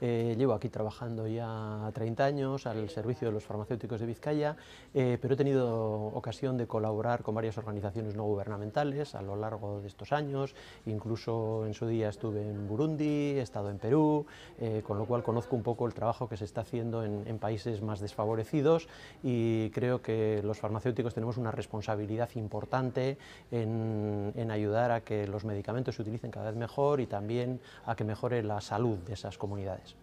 Eh, llevo aquí trabajando ya 30 años al servicio de los farmacéuticos de Vizcaya, eh, pero he tenido ocasión de colaborar con varias organizaciones no gubernamentales a lo largo de estos años. Incluso en su día estuve en Burundi, he estado en Perú, eh, con lo cual conozco un poco el trabajo que se está haciendo en, países más desfavorecidos y creo que los farmacéuticos tenemos una responsabilidad importante en, en a que los medicamentos se utilicen cada vez mejor y también a que mejore la salud de esas comunidades.